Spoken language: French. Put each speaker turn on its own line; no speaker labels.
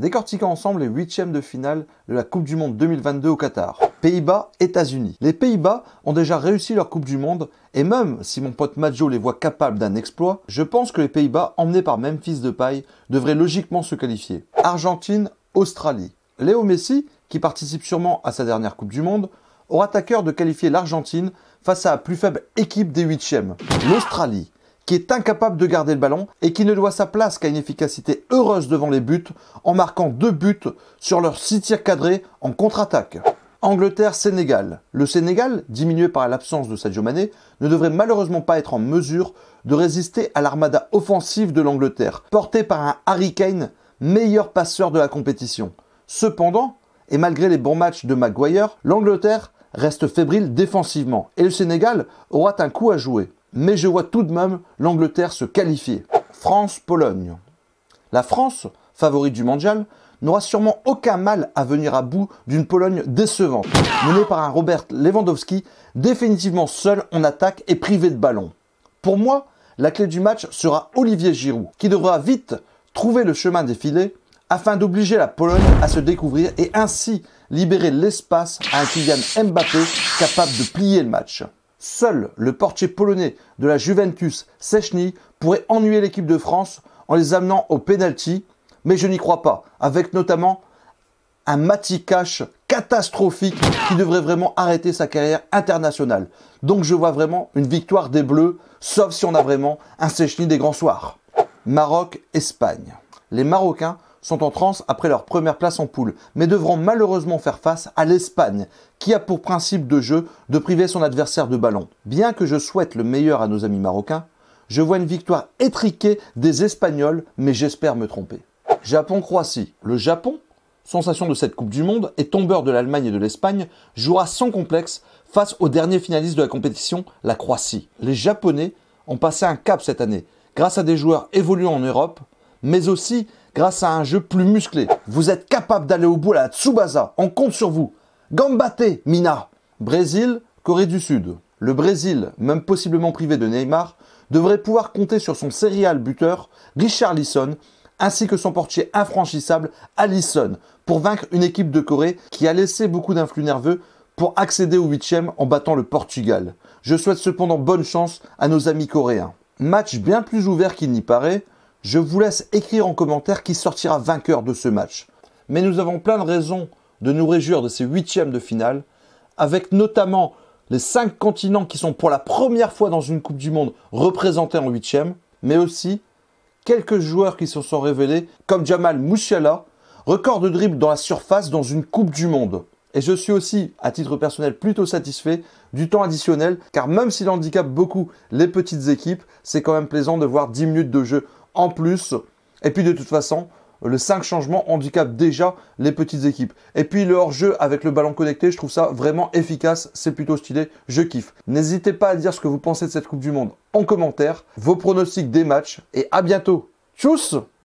Décortiquons ensemble les huitièmes de finale de la Coupe du Monde 2022 au Qatar. Pays-Bas, États-Unis. Les Pays-Bas ont déjà réussi leur Coupe du Monde, et même si mon pote Maggio les voit capables d'un exploit, je pense que les Pays-Bas, emmenés par Memphis de Paille, devraient logiquement se qualifier. Argentine, Australie. Léo Messi, qui participe sûrement à sa dernière Coupe du Monde, aura à cœur de qualifier l'Argentine face à la plus faible équipe des huitièmes, l'Australie qui est incapable de garder le ballon et qui ne doit sa place qu'à une efficacité heureuse devant les buts en marquant deux buts sur leurs six tirs cadrés en contre-attaque. Angleterre-Sénégal. Le Sénégal, diminué par l'absence de Sadio Mané, ne devrait malheureusement pas être en mesure de résister à l'armada offensive de l'Angleterre, portée par un Harry Kane, meilleur passeur de la compétition. Cependant, et malgré les bons matchs de Maguire, l'Angleterre reste fébrile défensivement et le Sénégal aura un coup à jouer mais je vois tout de même l'Angleterre se qualifier. France-Pologne. La France, favorite du mondial, n'aura sûrement aucun mal à venir à bout d'une Pologne décevante, menée par un Robert Lewandowski définitivement seul en attaque et privé de ballon. Pour moi, la clé du match sera Olivier Giroud, qui devra vite trouver le chemin des filets afin d'obliger la Pologne à se découvrir et ainsi libérer l'espace à un Kylian Mbappé capable de plier le match. Seul le portier polonais de la Juventus, Sechny, pourrait ennuyer l'équipe de France en les amenant au pénalty, mais je n'y crois pas, avec notamment un Matikash catastrophique qui devrait vraiment arrêter sa carrière internationale. Donc je vois vraiment une victoire des Bleus, sauf si on a vraiment un Sechny des grands soirs. Maroc-Espagne. Les Marocains sont en transe après leur première place en poule, mais devront malheureusement faire face à l'Espagne, qui a pour principe de jeu de priver son adversaire de ballon. Bien que je souhaite le meilleur à nos amis marocains, je vois une victoire étriquée des Espagnols, mais j'espère me tromper. Japon-Croatie. Le Japon, sensation de cette Coupe du Monde et tombeur de l'Allemagne et de l'Espagne, jouera sans complexe face au dernier finaliste de la compétition, la Croatie. Les Japonais ont passé un cap cette année, grâce à des joueurs évoluant en Europe, mais aussi grâce à un jeu plus musclé. Vous êtes capable d'aller au bout à la Tsubasa. On compte sur vous. Gambate, Mina. Brésil, Corée du Sud. Le Brésil, même possiblement privé de Neymar, devrait pouvoir compter sur son serial buteur, Richard Lisson, ainsi que son portier infranchissable, Allison, pour vaincre une équipe de Corée qui a laissé beaucoup d'influx nerveux pour accéder au huitième en battant le Portugal. Je souhaite cependant bonne chance à nos amis coréens. Match bien plus ouvert qu'il n'y paraît, je vous laisse écrire en commentaire qui sortira vainqueur de ce match. Mais nous avons plein de raisons de nous réjouir de ces huitièmes de finale, avec notamment les cinq continents qui sont pour la première fois dans une Coupe du Monde représentés en huitièmes, mais aussi quelques joueurs qui se sont révélés, comme Jamal Musiala, record de dribble dans la surface dans une Coupe du Monde. Et je suis aussi, à titre personnel, plutôt satisfait du temps additionnel, car même s'il handicape beaucoup les petites équipes, c'est quand même plaisant de voir 10 minutes de jeu en plus. Et puis de toute façon, le 5 changements handicapent déjà les petites équipes. Et puis le hors-jeu avec le ballon connecté, je trouve ça vraiment efficace, c'est plutôt stylé, je kiffe. N'hésitez pas à dire ce que vous pensez de cette Coupe du Monde en commentaire, vos pronostics des matchs, et à bientôt. Tchuss